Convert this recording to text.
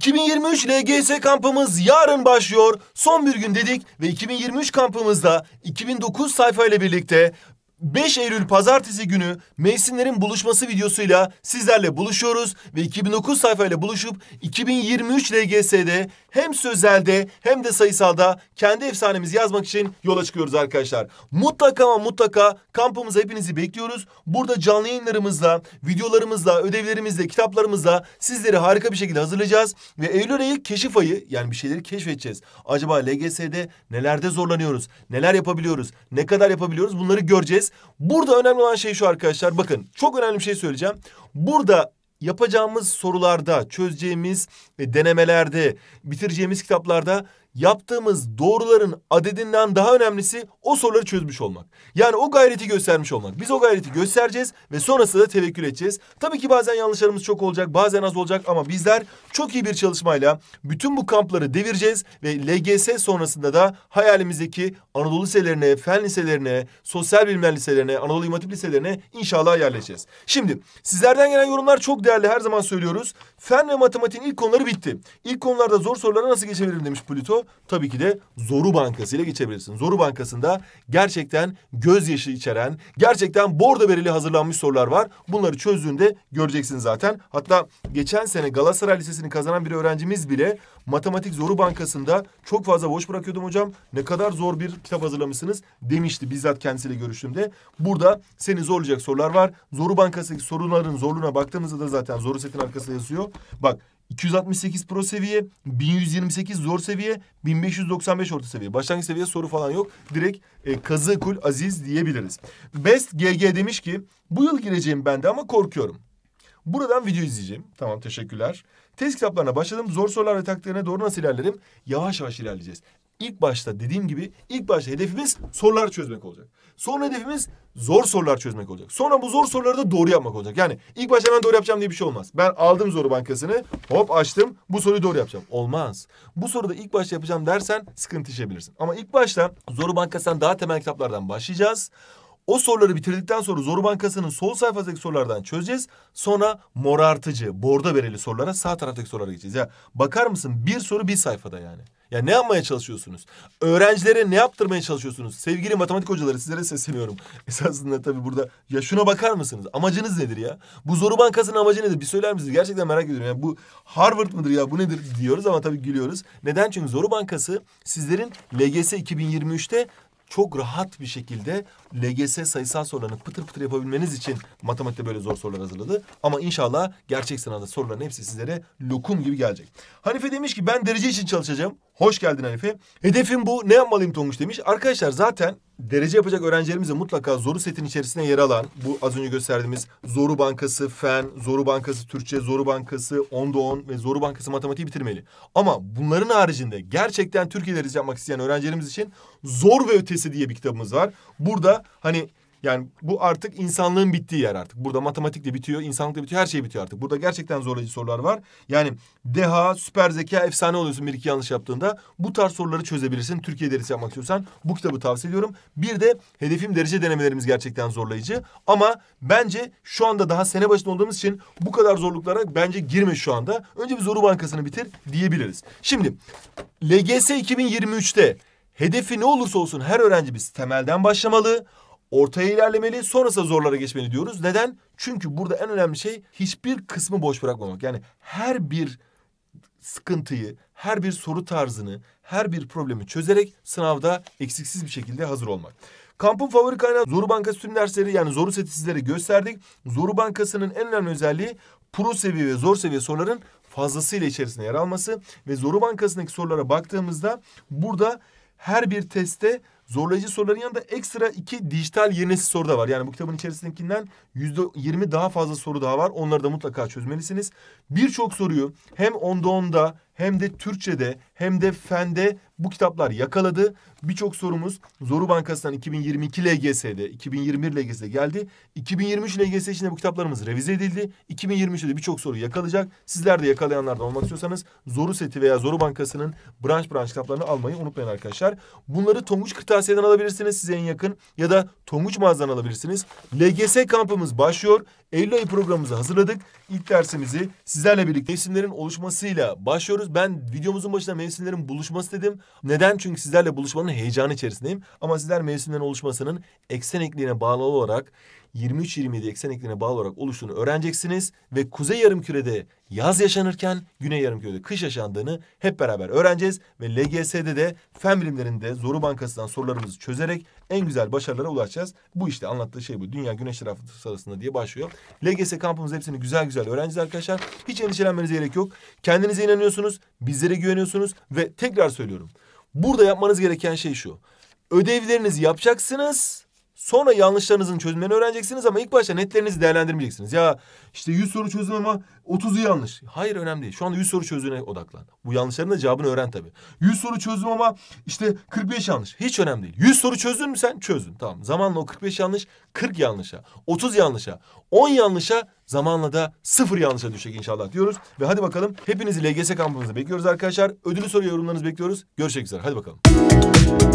2023 LGS kampımız yarın başlıyor. Son bir gün dedik ve 2023 kampımızda 2009 sayfa ile birlikte 5 Eylül pazartesi günü mevsimlerin buluşması videosuyla sizlerle buluşuyoruz ve 2009 sayfa ile buluşup 2023 LGS'de hem sözelde hem de sayısalda kendi efsanemizi yazmak için yola çıkıyoruz arkadaşlar. Mutlaka ama mutlaka kampımıza hepinizi bekliyoruz. Burada canlı yayınlarımızla, videolarımızla, ödevlerimizle, kitaplarımızla sizleri harika bir şekilde hazırlayacağız. Ve Eylül ayı keşif ayı yani bir şeyleri keşfedeceğiz. Acaba LGS'de nelerde zorlanıyoruz, neler yapabiliyoruz, ne kadar yapabiliyoruz bunları göreceğiz. Burada önemli olan şey şu arkadaşlar bakın çok önemli bir şey söyleyeceğim. Burada yapacağımız sorularda, çözeceğimiz e, denemelerde, bitireceğimiz kitaplarda yaptığımız doğruların adedinden daha önemlisi o soruları çözmüş olmak. Yani o gayreti göstermiş olmak. Biz o gayreti göstereceğiz ve sonrasında da tevekkül edeceğiz. Tabii ki bazen yanlışlarımız çok olacak, bazen az olacak ama bizler çok iyi bir çalışmayla bütün bu kampları devireceğiz ve LGS sonrasında da hayalimizdeki Anadolu liselerine, fen liselerine, sosyal bilimler liselerine, Anadolu İmatip liselerine inşallah yerleşeceğiz. Şimdi sizlerden gelen yorumlar çok değerli Sizlerle her zaman söylüyoruz. Fen ve matematiğin ilk konuları bitti. İlk konularda zor sorulara nasıl geçebilirim demiş Pluto. Tabii ki de Zoru Bankası ile geçebilirsin. Zoru Bankası'nda gerçekten gözyaşı içeren, gerçekten bordo verili hazırlanmış sorular var. Bunları çözdüğünde göreceksin zaten. Hatta geçen sene Galatasaray Lisesi'ni kazanan bir öğrencimiz bile matematik Zoru Bankası'nda çok fazla boş bırakıyordum hocam. Ne kadar zor bir kitap hazırlamışsınız demişti bizzat kendisiyle görüştüğümde. Burada seni zorlayacak sorular var. Zoru Bankası'ndaki soruların zorluğuna baktığımızda da zaten zaten zoru setin arkasında yazıyor. Bak 268 pro seviye, 1128 zor seviye, 1595 orta seviye. Başlangıç seviye soru falan yok. Direkt e, kazı aziz diyebiliriz. Best GG demiş ki bu yıl gireceğim ben de ama korkuyorum. Buradan video izleyeceğim. Tamam teşekkürler. Test kitaplarına başladım. Zor sorular ve taktiklerine doğru nasıl ilerlerim? Yavaş yavaş ilerleyeceğiz ilk başta dediğim gibi ilk başta hedefimiz sorular çözmek olacak. Sonra hedefimiz zor sorular çözmek olacak. Sonra bu zor soruları da doğru yapmak olacak. Yani ilk başta hemen doğru yapacağım diye bir şey olmaz. Ben aldım zoru bankasını hop açtım bu soruyu doğru yapacağım. Olmaz. Bu soruda ilk başta yapacağım dersen sıkıntı yaşayabilirsin. Ama ilk başta zoru bankasından daha temel kitaplardan başlayacağız. O soruları bitirdikten sonra Zoru Bankası'nın sol sayfasındaki sorulardan çözeceğiz. Sonra morartıcı, bordo bereli sorulara sağ taraftaki sorulara geçeceğiz. Ya bakar mısın bir soru bir sayfada yani. Ya ne yapmaya çalışıyorsunuz? Öğrencilere ne yaptırmaya çalışıyorsunuz? Sevgili matematik hocaları sizlere sesleniyorum. Esasında tabii burada ya şuna bakar mısınız? Amacınız nedir ya? Bu zoru bankasının amacı nedir? Bir söyler misiniz? Gerçekten merak ediyorum. Yani bu Harvard mıdır ya? Bu nedir diyoruz ama tabii gülüyoruz. Neden? Çünkü zoru bankası sizlerin LGS 2023'te çok rahat bir şekilde LGS sayısal sorularını pıtır pıtır yapabilmeniz için matematikte böyle zor sorular hazırladı. Ama inşallah gerçek sınavda soruların hepsi sizlere lokum gibi gelecek. Hanife demiş ki ben derece için çalışacağım. Hoş geldin Hanife. Hedefim bu. Ne yapmalıyım Tonguç demiş. Arkadaşlar zaten derece yapacak öğrencilerimize mutlaka zoru setin içerisine yer alan bu az önce gösterdiğimiz zoru bankası fen, zoru bankası Türkçe, zoru bankası onda on ve zoru bankası matematiği bitirmeli. Ama bunların haricinde gerçekten Türkiye'de derecesi yapmak isteyen öğrencilerimiz için zor ve ötesi diye bir kitabımız var. Burada hani yani bu artık insanlığın bittiği yer artık. Burada matematik de bitiyor, insanlık da bitiyor, her şey bitiyor artık. Burada gerçekten zorlayıcı sorular var. Yani deha, süper zeka, efsane oluyorsun bir iki yanlış yaptığında. Bu tarz soruları çözebilirsin. Türkiye derisi yapmak istiyorsan bu kitabı tavsiye ediyorum. Bir de hedefim derece denemelerimiz gerçekten zorlayıcı. Ama bence şu anda daha sene başında olduğumuz için bu kadar zorluklara bence girme şu anda. Önce bir zoru bankasını bitir diyebiliriz. Şimdi LGS 2023'te hedefi ne olursa olsun her öğrenci öğrencimiz temelden başlamalı ortaya ilerlemeli sonrasında zorlara geçmeli diyoruz. Neden? Çünkü burada en önemli şey hiçbir kısmı boş bırakmamak. Yani her bir sıkıntıyı, her bir soru tarzını, her bir problemi çözerek sınavda eksiksiz bir şekilde hazır olmak. Kampın favori kaynağı Zoru Bankası tüm dersleri yani Zoru seti sizlere gösterdik. Zoru Bankası'nın en önemli özelliği pro seviye ve zor seviye soruların fazlasıyla içerisinde yer alması ve Zoru Bankası'ndaki sorulara baktığımızda burada her bir teste Zorlayıcı soruların yanında ekstra iki dijital yenisi soru da var. Yani bu kitabın içerisindekinden yüzde yirmi daha fazla soru daha var. Onları da mutlaka çözmelisiniz. Birçok soruyu hem onda onda hem de Türkçe'de hem de fende bu kitaplar yakaladı. Birçok sorumuz Zoru Bankası'ndan 2022 LGS'de, 2021 LGS'de geldi. 2023 LGS için de bu kitaplarımız revize edildi. 2023'te de birçok soru yakalayacak. Sizler de yakalayanlardan olmak istiyorsanız Zoru seti veya Zoru Bankası'nın branş branş kitaplarını almayı unutmayın arkadaşlar. Bunları Tonguç Kırtasiye'den alabilirsiniz size en yakın ya da Tonguç mağazadan alabilirsiniz. LGS kampımız başlıyor. Eylül ayı programımızı hazırladık. İlk dersimizi sizlerle birlikte mevsimlerin oluşmasıyla başlıyoruz. Ben videomuzun başında mevsimlerin buluşması dedim. Neden? Çünkü sizlerle buluşmanın heyecanı içerisindeyim. Ama sizler mevsimlerin oluşmasının eksen ekliğine bağlı olarak 23-27 eksen iklimine bağlı olarak oluştuğunu öğreneceksiniz ve kuzey yarımkürede yaz yaşanırken güney yarımkürede kış yaşandığını hep beraber öğreneceğiz ve LGS'de de fen bilimlerinde Zoru Bankası'ndan sorularımızı çözerek en güzel başarılara ulaşacağız. Bu işte anlattığı şey bu. Dünya güneş tarafı arasında diye başlıyor. LGS kampımız hepsini güzel güzel öğreneceğiz arkadaşlar. Hiç endişelenmenize gerek yok. Kendinize inanıyorsunuz, bizlere güveniyorsunuz ve tekrar söylüyorum. Burada yapmanız gereken şey şu. Ödevlerinizi yapacaksınız Sonra yanlışlarınızın çözümlerini öğreneceksiniz ama ilk başta netlerinizi değerlendirmeyeceksiniz. Ya işte 100 soru çözdüm ama 30'u yanlış. Hayır önemli değil. Şu anda 100 soru çözdüğüne odaklan. Bu yanlışların da cevabını öğren tabii. 100 soru çözdüm ama işte 45 yanlış. Hiç önemli değil. 100 soru çözdün mü sen? Çözdün. Tamam. Zamanla o 45 yanlış 40 yanlışa, 30 yanlışa, 10 yanlışa zamanla da sıfır yanlışa düşecek inşallah diyoruz. Ve hadi bakalım hepinizi LGS kampımızda bekliyoruz arkadaşlar. Ödülü soru yorumlarınızı bekliyoruz. Görüşmek üzere. Hadi bakalım.